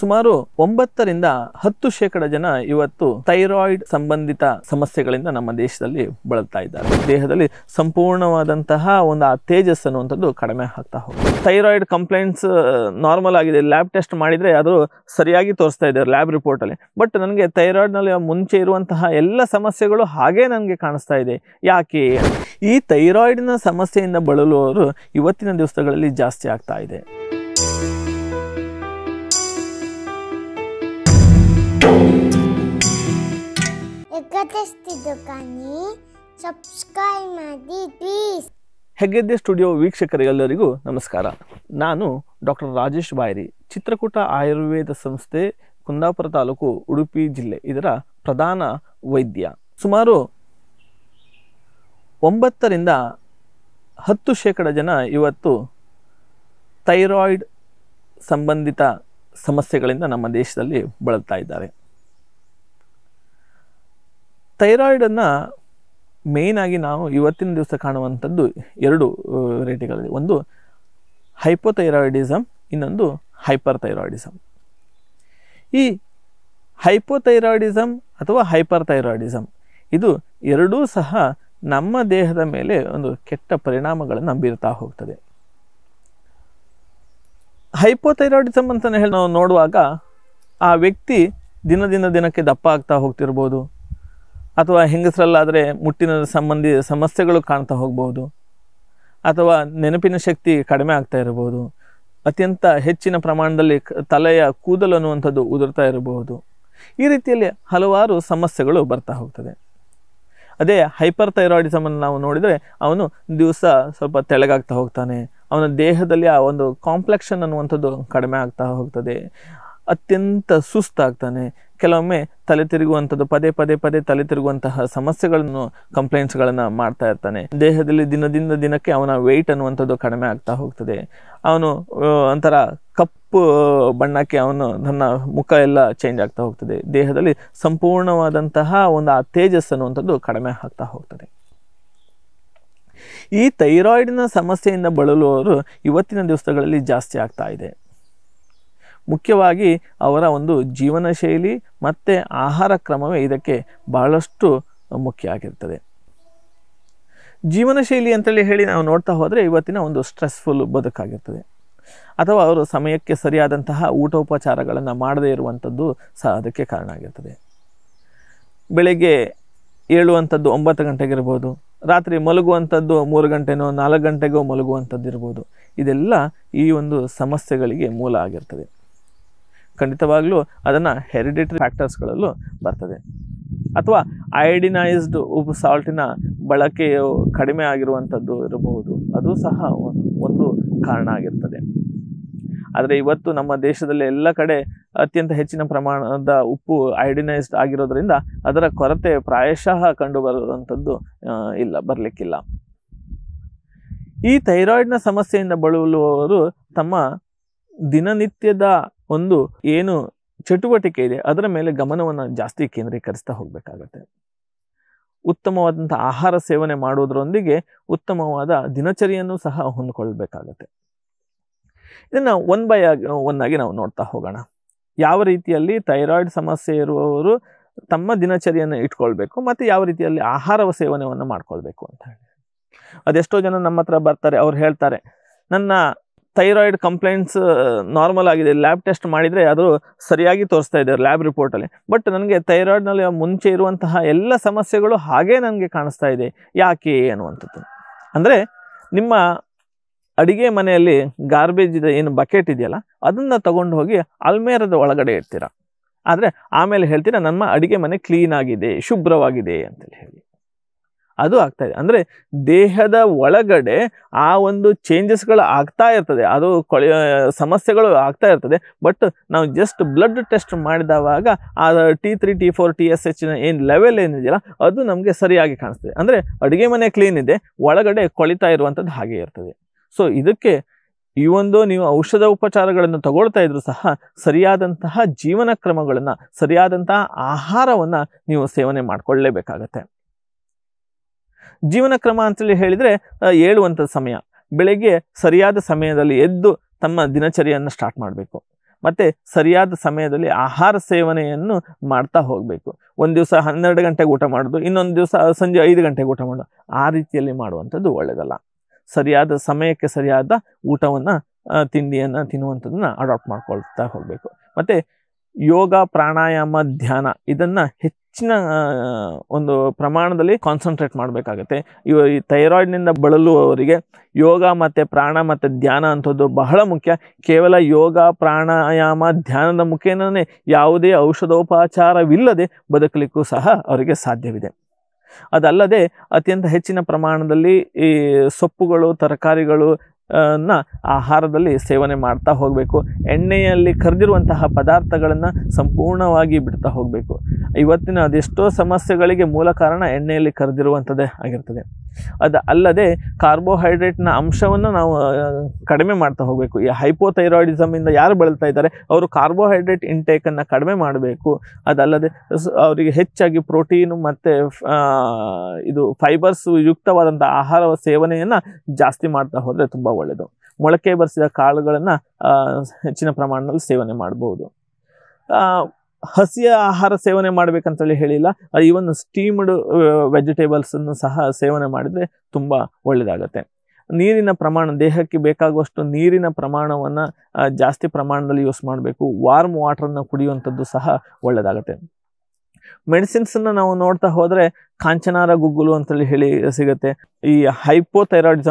ಸುಮಾರು ಒಂಬತ್ತರಿಂದ ಹತ್ತು ಶೇಕಡ ಜನ ಇವತ್ತು ಥೈರಾಯ್ಡ್ ಸಂಬಂಧಿತ ಸಮಸ್ಯೆಗಳಿಂದ ನಮ್ಮ ದೇಶದಲ್ಲಿ ಬಳಲ್ತಾ ಇದ್ದಾರೆ ದೇಹದಲ್ಲಿ ಸಂಪೂರ್ಣವಾದಂತಹ ಒಂದು ಆ ತೇಜಸ್ ಅನ್ನುವಂಥದ್ದು ಕಡಿಮೆ ಆಗ್ತಾ ಹೋಗುತ್ತೆ ಥೈರಾಯ್ಡ್ ಕಂಪ್ಲೇಂಟ್ಸ್ ನಾರ್ಮಲ್ ಆಗಿದೆ ಲ್ಯಾಬ್ ಟೆಸ್ಟ್ ಮಾಡಿದರೆ ಅದು ಸರಿಯಾಗಿ ತೋರಿಸ್ತಾ ಇದ್ದಾರೆ ಲ್ಯಾಬ್ ರಿಪೋರ್ಟಲ್ಲಿ ಬಟ್ ನನಗೆ ಥೈರಾಯ್ಡ್ನಲ್ಲಿ ಮುಂಚೆ ಇರುವಂತಹ ಎಲ್ಲ ಸಮಸ್ಯೆಗಳು ಹಾಗೇ ನನಗೆ ಕಾಣಿಸ್ತಾ ಇದೆ ಯಾಕೆ ಈ ಥೈರಾಯ್ಡ್ನ ಸಮಸ್ಯೆಯಿಂದ ಬಳಲುವವರು ಇವತ್ತಿನ ದಿವಸಗಳಲ್ಲಿ ಜಾಸ್ತಿ ಆಗ್ತಾ ಇದೆ ಸಬ್ಸ್ಕ್ರೈಬ್ ಮಾಡಿ ಹೆಗ್ಗೆದ್ದೆ ಸ್ಟುಡಿಯೋ ವೀಕ್ಷಕರಿಗೆಲ್ಲರಿಗೂ ನಮಸ್ಕಾರ ನಾನು ಡಾಕ್ಟರ್ ರಾಜೇಶ್ ಬಾಯರಿ ಚಿತ್ರಕೂಟ ಆಯುರ್ವೇದ ಸಂಸ್ಥೆ ಕುಂದಾಪುರ ತಾಲೂಕು ಉಡುಪಿ ಜಿಲ್ಲೆ ಇದರ ಪ್ರಧಾನ ವೈದ್ಯ ಸುಮಾರು ಒಂಬತ್ತರಿಂದ ಹತ್ತು ಶೇಕಡ ಜನ ಇವತ್ತು ಥೈರಾಯ್ಡ್ ಸಂಬಂಧಿತ ಸಮಸ್ಯೆಗಳಿಂದ ನಮ್ಮ ದೇಶದಲ್ಲಿ ಬಳಲ್ತಾ ಇದ್ದಾರೆ ಥೈರಾಯ್ಡನ್ನು ಆಗಿ ನಾವು ಇವತ್ತಿನ ದಿವಸ ಕಾಣುವಂಥದ್ದು ಎರಡು ವೆರೈಟಿಗಳಲ್ಲಿ ಒಂದು ಹೈಪೋಥೈರಾಯ್ಡಿಸಮ್ ಇನ್ನೊಂದು ಹೈಪರ್ ಥೈರಾಯ್ಡಿಸಮ್ ಈ ಹೈಪೋಥೈರಾಯ್ಡಿಸಮ್ ಅಥವಾ ಹೈಪರ್ ಥೈರಾಯ್ಡಿಸಮ್ ಇದು ಎರಡೂ ಸಹ ನಮ್ಮ ದೇಹದ ಮೇಲೆ ಒಂದು ಕೆಟ್ಟ ಪರಿಣಾಮಗಳನ್ನು ಬೀರ್ತಾ ಹೋಗ್ತದೆ ಹೈಪೋಥೈರಾಯ್ಡಿಸಮ್ ಅಂತಲೇ ಹೇಳಿ ನಾವು ನೋಡುವಾಗ ಆ ವ್ಯಕ್ತಿ ದಿನದಿಂದ ದಿನಕ್ಕೆ ದಪ್ಪ ಆಗ್ತಾ ಹೋಗ್ತಿರ್ಬೋದು ಅಥವಾ ಹೆಂಗಸರಲ್ಲಾದರೆ ಮುಟ್ಟಿನ ಸಂಬಂಧಿ ಸಮಸ್ಯೆಗಳು ಕಾಣ್ತಾ ಹೋಗ್ಬೋದು ಅಥವಾ ನೆನಪಿನ ಶಕ್ತಿ ಕಡಿಮೆ ಆಗ್ತಾ ಇರಬಹುದು ಅತ್ಯಂತ ಹೆಚ್ಚಿನ ಪ್ರಮಾಣದಲ್ಲಿ ತಲೆಯ ಕೂದಲು ಅನ್ನುವಂಥದ್ದು ಉದುರ್ತಾ ಇರಬಹುದು ಈ ರೀತಿಯಲ್ಲಿ ಹಲವಾರು ಸಮಸ್ಯೆಗಳು ಬರ್ತಾ ಹೋಗ್ತದೆ ಅದೇ ಹೈಪರ್ ಥೈರಾಯ್ಡಿಸಮನ್ನು ನಾವು ನೋಡಿದರೆ ಅವನು ದಿವಸ ಸ್ವಲ್ಪ ತೆಳಗಾಗ್ತಾ ಹೋಗ್ತಾನೆ ಅವನ ದೇಹದಲ್ಲಿ ಆ ಒಂದು ಕಾಂಪ್ಲೆಕ್ಷನ್ ಅನ್ನುವಂಥದ್ದು ಕಡಿಮೆ ಆಗ್ತಾ ಹೋಗ್ತದೆ ಅತ್ಯಂತ ಸುಸ್ತಾಗ್ತಾನೆ ಕೆಲವೊಮ್ಮೆ ತಲೆ ತಿರುಗುವಂಥದ್ದು ಪದೇ ಪದೇ ಪದೇ ತಲೆ ತಿರುಗುವಂತಹ ಸಮಸ್ಯೆಗಳನ್ನು ಕಂಪ್ಲೇಂಟ್ಸ್ಗಳನ್ನು ಮಾಡ್ತಾ ಇರ್ತಾನೆ ದೇಹದಲ್ಲಿ ದಿನದಿಂದ ದಿನಕ್ಕೆ ಅವನ ವೆಯ್ಟ್ ಅನ್ನುವಂಥದ್ದು ಕಡಿಮೆ ಆಗ್ತಾ ಹೋಗ್ತದೆ ಅವನು ಒಂಥರ ಕಪ್ಪು ಬಣ್ಣಕ್ಕೆ ಅವನು ನನ್ನ ಮುಖ ಎಲ್ಲ ಚೇಂಜ್ ಆಗ್ತಾ ಹೋಗ್ತದೆ ದೇಹದಲ್ಲಿ ಸಂಪೂರ್ಣವಾದಂತಹ ಒಂದು ಆ ತೇಜಸ್ ಅನ್ನುವಂಥದ್ದು ಕಡಿಮೆ ಆಗ್ತಾ ಹೋಗ್ತದೆ ಈ ಥೈರಾಯ್ಡ್ನ ಸಮಸ್ಯೆಯಿಂದ ಬಳಲುವವರು ಇವತ್ತಿನ ದಿವಸಗಳಲ್ಲಿ ಜಾಸ್ತಿ ಆಗ್ತಾ ಇದೆ ಮುಖ್ಯವಾಗಿ ಅವರ ಒಂದು ಜೀವನ ಶೈಲಿ ಮತ್ತು ಆಹಾರ ಕ್ರಮವೇ ಇದಕ್ಕೆ ಬಹಳಷ್ಟು ಮುಖ್ಯ ಆಗಿರ್ತದೆ ಜೀವನ ಶೈಲಿ ಅಂತೇಳಿ ಹೇಳಿ ನಾವು ನೋಡ್ತಾ ಹೋದರೆ ಇವತ್ತಿನ ಒಂದು ಸ್ಟ್ರೆಸ್ಫುಲ್ ಬದುಕಾಗಿರ್ತದೆ ಅಥವಾ ಅವರು ಸಮಯಕ್ಕೆ ಸರಿಯಾದಂತಹ ಊಟೋಪಚಾರಗಳನ್ನು ಮಾಡದೇ ಇರುವಂಥದ್ದು ಸಹ ಅದಕ್ಕೆ ಕಾರಣ ಆಗಿರ್ತದೆ ಬೆಳಿಗ್ಗೆ ಏಳುವಂಥದ್ದು ಒಂಬತ್ತು ಗಂಟೆಗಿರ್ಬೋದು ರಾತ್ರಿ ಮಲಗುವಂಥದ್ದು ಮೂರು ಗಂಟೆನೋ ನಾಲ್ಕು ಗಂಟೆಗೋ ಮಲಗುವಂಥದ್ದು ಇರ್ಬೋದು ಇದೆಲ್ಲ ಈ ಒಂದು ಸಮಸ್ಯೆಗಳಿಗೆ ಮೂಲ ಆಗಿರ್ತದೆ ಖಂಡಿತವಾಗಲೂ ಅದನ್ನು ಹೆರಿಡಿಟರಿ ಫ್ಯಾಕ್ಟರ್ಸ್ಗಳಲ್ಲೂ ಬರ್ತದೆ ಅಥವಾ ಐಡಿನೈಸ್ಡ್ ಉಪ್ಪು ಸಾಲ್ಟಿನ ಬಳಕೆಯು ಕಡಿಮೆ ಆಗಿರುವಂಥದ್ದು ಇರಬಹುದು ಅದು ಸಹ ಒಂದು ಕಾರಣ ಆಗಿರ್ತದೆ ಆದರೆ ಇವತ್ತು ನಮ್ಮ ದೇಶದಲ್ಲಿ ಎಲ್ಲ ಕಡೆ ಅತ್ಯಂತ ಹೆಚ್ಚಿನ ಪ್ರಮಾಣದ ಉಪ್ಪು ಐಡಿನೈಸ್ಡ್ ಆಗಿರೋದ್ರಿಂದ ಅದರ ಕೊರತೆ ಪ್ರಾಯಶಃ ಕಂಡು ಬರುವಂಥದ್ದು ಇಲ್ಲ ಬರಲಿಕ್ಕಿಲ್ಲ ಈ ಥೈರಾಯ್ಡ್ನ ಸಮಸ್ಯೆಯಿಂದ ಬಳಲುವವರು ತಮ್ಮ ದಿನನಿತ್ಯದ ಒಂದು ಏನು ಚಟುವಟಿಕೆ ಇದೆ ಅದರ ಮೇಲೆ ಗಮನವನ್ನು ಜಾಸ್ತಿ ಕೇಂದ್ರೀಕರಿಸ್ತಾ ಹೋಗಬೇಕಾಗತ್ತೆ ಉತ್ತಮವಾದಂಥ ಆಹಾರ ಸೇವನೆ ಮಾಡುವುದರೊಂದಿಗೆ ಉತ್ತಮವಾದ ದಿನಚರಿಯನ್ನು ಸಹ ಹೊಂದ್ಕೊಳ್ಬೇಕಾಗತ್ತೆ ಇದನ್ನು ಒನ್ ಬೈ ಆಗಿ ಒನ್ನಾಗಿ ನಾವು ನೋಡ್ತಾ ಹೋಗೋಣ ಯಾವ ರೀತಿಯಲ್ಲಿ ಥೈರಾಯ್ಡ್ ಸಮಸ್ಯೆ ಇರುವವರು ತಮ್ಮ ದಿನಚರಿಯನ್ನು ಇಟ್ಕೊಳ್ಬೇಕು ಮತ್ತು ಯಾವ ರೀತಿಯಲ್ಲಿ ಆಹಾರ ಸೇವನೆಯನ್ನು ಮಾಡ್ಕೊಳ್ಬೇಕು ಅಂತ ಹೇಳಿ ಅದೆಷ್ಟೋ ಜನ ನಮ್ಮ ಹತ್ರ ಬರ್ತಾರೆ ಅವ್ರು ಹೇಳ್ತಾರೆ ನನ್ನ ಥೈರಾಯ್ಡ್ ಕಂಪ್ಲೇಂಟ್ಸ್ ನಾರ್ಮಲ್ ಆಗಿದೆ ಲ್ಯಾಬ್ ಟೆಸ್ಟ್ ಮಾಡಿದರೆ ಅದು ಸರಿಯಾಗಿ ತೋರಿಸ್ತಾ ಇದೆ ಲ್ಯಾಬ್ ರಿಪೋರ್ಟಲ್ಲಿ ಬಟ್ ನನಗೆ ಥೈರಾಯ್ಡ್ನಲ್ಲಿ ಮುಂಚೆ ಇರುವಂತಹ ಎಲ್ಲ ಸಮಸ್ಯೆಗಳು ಹಾಗೇ ನನಗೆ ಕಾಣಿಸ್ತಾ ಇದೆ ಯಾಕೆ ಅನ್ನುವಂಥದ್ದು ಅಂದರೆ ನಿಮ್ಮ ಅಡಿಗೆ ಮನೆಯಲ್ಲಿ ಗಾರ್ಬೇಜ್ ಇದೆ ಏನು ಬಕೆಟ್ ಇದೆಯಲ್ಲ ಅದನ್ನು ತಗೊಂಡು ಹೋಗಿ ಅಲ್ಮೇರದ ಒಳಗಡೆ ಇರ್ತೀರ ಆದರೆ ಆಮೇಲೆ ಹೇಳ್ತೀರಾ ನಮ್ಮ ಅಡಿಗೆ ಮನೆ ಕ್ಲೀನಾಗಿದೆ ಶುಭ್ರವಾಗಿದೆ ಅಂತೇಳಿ ಹೇಳಿ ಅದು ಆಗ್ತಾ ಇದೆ ಅಂದರೆ ದೇಹದ ಒಳಗಡೆ ಆ ಒಂದು ಚೇಂಜಸ್ಗಳು ಆಗ್ತಾ ಇರ್ತದೆ ಅದು ಕೊಳೆ ಸಮಸ್ಯೆಗಳು ಆಗ್ತಾ ಇರ್ತದೆ ಬಟ್ ನಾವು ಜಸ್ಟ್ ಬ್ಲಡ್ ಟೆಸ್ಟ್ ಮಾಡಿದವಾಗ ಆ T three T four T S ಎಚ್ನ ಏನು ಲೆವೆಲ್ ಏನಿದೆಯಲ್ಲ ಅದು ನಮಗೆ ಸರಿಯಾಗಿ ಕಾಣಿಸ್ತದೆ ಅಂದರೆ ಅಡುಗೆ ಮನೆ ಕ್ಲೀನ್ ಇದೆ ಒಳಗಡೆ ಕೊಳಿತಾ ಇರುವಂಥದ್ದು ಹಾಗೆ ಇರ್ತದೆ ಸೊ ಇದಕ್ಕೆ ಈ ಒಂದು ನೀವು ಔಷಧ ಉಪಚಾರಗಳನ್ನು ತಗೊಳ್ತಾ ಇದ್ರೂ ಸಹ ಸರಿಯಾದಂತಹ ಜೀವನ ಕ್ರಮಗಳನ್ನು ಸರಿಯಾದಂತಹ ಆಹಾರವನ್ನು ನೀವು ಸೇವನೆ ಮಾಡಿಕೊಳ್ಳಲೇಬೇಕಾಗತ್ತೆ ಜೀವನ ಕ್ರಮ ಅಂತೇಳಿ ಹೇಳಿದರೆ ಹೇಳುವಂಥ ಸಮಯ ಬೆಳಗ್ಗೆ ಸರಿಯಾದ ಸಮಯದಲ್ಲಿ ಎದ್ದು ತಮ್ಮ ದಿನಚರಿಯನ್ನು ಸ್ಟಾರ್ಟ್ ಮಾಡಬೇಕು ಮತ್ತು ಸರಿಯಾದ ಸಮಯದಲ್ಲಿ ಆಹಾರ ಸೇವನೆಯನ್ನು ಮಾಡ್ತಾ ಹೋಗಬೇಕು ಒಂದು ದಿವಸ ಹನ್ನೆರಡು ಗಂಟೆಗೆ ಊಟ ಮಾಡೋದು ಇನ್ನೊಂದು ದಿವಸ ಸಂಜೆ ಐದು ಗಂಟೆಗೆ ಊಟ ಮಾಡೋದು ಆ ರೀತಿಯಲ್ಲಿ ಮಾಡುವಂಥದ್ದು ಒಳ್ಳೆಯದಲ್ಲ ಸರಿಯಾದ ಸಮಯಕ್ಕೆ ಸರಿಯಾದ ಊಟವನ್ನು ತಿಂಡಿಯನ್ನು ತಿನ್ನುವಂಥದ್ದನ್ನು ಅಡಾಪ್ಟ್ ಮಾಡ್ಕೊಳ್ತಾ ಹೋಗಬೇಕು ಮತ್ತು ಯೋಗ ಪ್ರಾಣಾಯಾಮ ಧ್ಯಾನ ಇದನ್ನು ಹೆಚ್ಚು ಹೆಚ್ಚಿನ ಒಂದು ಪ್ರಮಾಣದಲ್ಲಿ ಕಾನ್ಸಂಟ್ರೇಟ್ ಮಾಡಬೇಕಾಗತ್ತೆ ಇವ ಈ ಥೈರಾಯ್ಡ್ನಿಂದ ಬಳಲುವವರಿಗೆ ಯೋಗ ಮತ್ತು ಪ್ರಾಣ ಮತ್ತು ಧ್ಯಾನ ಅಂಥದ್ದು ಬಹಳ ಮುಖ್ಯ ಕೇವಲ ಯೋಗ ಪ್ರಾಣಾಯಾಮ ಧ್ಯಾನದ ಮುಖೇನೇ ಯಾವುದೇ ಔಷಧೋಪಚಾರವಿಲ್ಲದೆ ಬದುಕಲಿಕ್ಕೂ ಸಹ ಅವರಿಗೆ ಸಾಧ್ಯವಿದೆ ಅದಲ್ಲದೆ ಅತ್ಯಂತ ಹೆಚ್ಚಿನ ಪ್ರಮಾಣದಲ್ಲಿ ಈ ಸೊಪ್ಪುಗಳು ತರಕಾರಿಗಳು ನ ಆಹಾರದಲ್ಲಿ ಸೇವನೆ ಮಾಡ್ತಾ ಹೋಗಬೇಕು ಎಣ್ಣೆಯಲ್ಲಿ ಕರೆದಿರುವಂತಹ ಪದಾರ್ಥಗಳನ್ನು ಸಂಪೂರ್ಣವಾಗಿ ಬಿಡ್ತಾ ಹೋಗಬೇಕು ಇವತ್ತಿನ ಅದೆಷ್ಟೋ ಸಮಸ್ಯೆಗಳಿಗೆ ಮೂಲ ಕಾರಣ ಎಣ್ಣೆಯಲ್ಲಿ ಕರೆದಿರುವಂಥದ್ದೇ ಆಗಿರ್ತದೆ ಅದು ಅಲ್ಲದೆ ಕಾರ್ಬೋಹೈಡ್ರೇಟ್ನ ಅಂಶವನ್ನು ನಾವು ಕಡಿಮೆ ಮಾಡ್ತಾ ಹೋಗಬೇಕು ಈ ಇಂದ ಯಾರು ಬಳಲ್ತಾ ಇದ್ದಾರೆ ಅವರು ಕಾರ್ಬೋಹೈಡ್ರೇಟ್ ಇಂಟೇಕನ್ನು ಕಡಿಮೆ ಮಾಡಬೇಕು ಅದಲ್ಲದೆ ಅವರಿಗೆ ಹೆಚ್ಚಾಗಿ ಪ್ರೋಟೀನು ಮತ್ತು ಇದು ಫೈಬರ್ಸ್ ಯುಕ್ತವಾದಂಥ ಆಹಾರ ಸೇವನೆಯನ್ನು ಜಾಸ್ತಿ ಮಾಡ್ತಾ ಹೋದರೆ ತುಂಬ ಒಳ್ಳೆಯದು ಮೊಳಕೆ ಬರೆಸಿದ ಕಾಳುಗಳನ್ನು ಹೆಚ್ಚಿನ ಪ್ರಮಾಣದಲ್ಲಿ ಸೇವನೆ ಮಾಡ್ಬೋದು ಹಸಿಯ ಆಹಾರ ಸೇವನೆ ಮಾಡಬೇಕಂತೇಳಿ ಹೇಳಿಲ್ಲ ಈವನ್ ಸ್ಟೀಮ್ಡ್ ವೆಜಿಟೇಬಲ್ಸನ್ನು ಸಹ ಸೇವನೆ ಮಾಡಿದರೆ ತುಂಬ ಒಳ್ಳೆಯದಾಗತ್ತೆ ನೀರಿನ ಪ್ರಮಾಣ ದೇಹಕ್ಕೆ ಬೇಕಾಗುವಷ್ಟು ನೀರಿನ ಪ್ರಮಾಣವನ್ನು ಜಾಸ್ತಿ ಪ್ರಮಾಣದಲ್ಲಿ ಯೂಸ್ ಮಾಡಬೇಕು ವಾರ್ಮ್ ವಾಟ್ರನ್ನು ಕುಡಿಯುವಂಥದ್ದು ಸಹ ಒಳ್ಳೆಯದಾಗುತ್ತೆ ಮೆಡಿಸಿನ್ಸನ್ನು ನಾವು ನೋಡ್ತಾ ಹೋದರೆ ಕಾಂಚನಾರ ಗುಗ್ಗುಲು ಅಂತೇಳಿ ಹೇಳಿ ಸಿಗುತ್ತೆ ಈ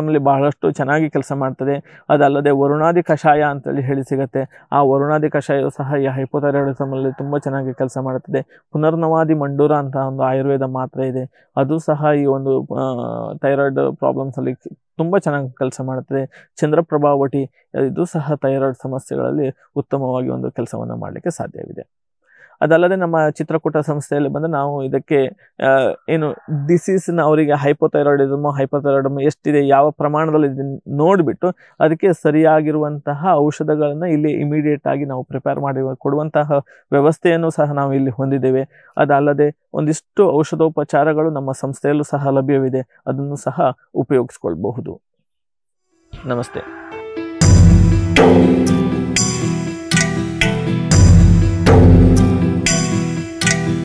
ಅಲ್ಲಿ ಬಹಳಷ್ಟು ಚೆನ್ನಾಗಿ ಕೆಲಸ ಮಾಡ್ತದೆ ಅದಲ್ಲದೆ ವರುಣಾದಿ ಕಷಾಯ ಅಂತೇಳಿ ಹೇಳಿ ಸಿಗುತ್ತೆ ಆ ವರುಣಾದಿ ಕಷಾಯವು ಸಹ ಈ ಹೈಪೋಥೈರಾಯ್ಡಿಸಮಲ್ಲಿ ತುಂಬ ಚೆನ್ನಾಗಿ ಕೆಲಸ ಮಾಡುತ್ತದೆ ಪುನರ್ನವಾದಿ ಮಂಡೂರ ಅಂತ ಒಂದು ಆಯುರ್ವೇದ ಮಾತ್ರೆ ಇದೆ ಅದು ಸಹ ಈ ಒಂದು ಥೈರಾಯ್ಡ್ ಪ್ರಾಬ್ಲಮ್ಸಲ್ಲಿ ತುಂಬ ಚೆನ್ನಾಗಿ ಕೆಲಸ ಮಾಡುತ್ತದೆ ಚಂದ್ರಪ್ರಭಾವಟಿ ಇದು ಸಹ ಥೈರಾಯ್ಡ್ ಸಮಸ್ಯೆಗಳಲ್ಲಿ ಉತ್ತಮವಾಗಿ ಒಂದು ಕೆಲಸವನ್ನು ಮಾಡಲಿಕ್ಕೆ ಸಾಧ್ಯವಿದೆ ಅದಲ್ಲದೆ ನಮ್ಮ ಚಿತ್ರಕೂಟ ಸಂಸ್ಥೆಯಲ್ಲಿ ಬಂದು ನಾವು ಇದಕ್ಕೆ ಏನು ಡಿಸೀಸ್ನ ಅವರಿಗೆ ಹೈಪೋಥೈರಾಯ್ಡಿಸಮ್ ಹೈಪೋಥೈರಾಯ್ಡಮ್ ಎಷ್ಟಿದೆ ಯಾವ ಪ್ರಮಾಣದಲ್ಲಿ ನೋಡಿಬಿಟ್ಟು ಅದಕ್ಕೆ ಸರಿಯಾಗಿರುವಂತಹ ಔಷಧಗಳನ್ನು ಇಲ್ಲಿ ಇಮಿಡಿಯೇಟ್ ಆಗಿ ನಾವು ಪ್ರಿಪೇರ್ ಮಾಡಿ ಕೊಡುವಂತಹ ವ್ಯವಸ್ಥೆಯನ್ನು ಸಹ ನಾವು ಇಲ್ಲಿ ಹೊಂದಿದ್ದೇವೆ ಅದಲ್ಲದೆ ಒಂದಿಷ್ಟು ಔಷಧೋಪಚಾರಗಳು ನಮ್ಮ ಸಂಸ್ಥೆಯಲ್ಲೂ ಸಹ ಲಭ್ಯವಿದೆ ಅದನ್ನು ಸಹ ಉಪಯೋಗಿಸ್ಕೊಳ್ಬಹುದು ನಮಸ್ತೆ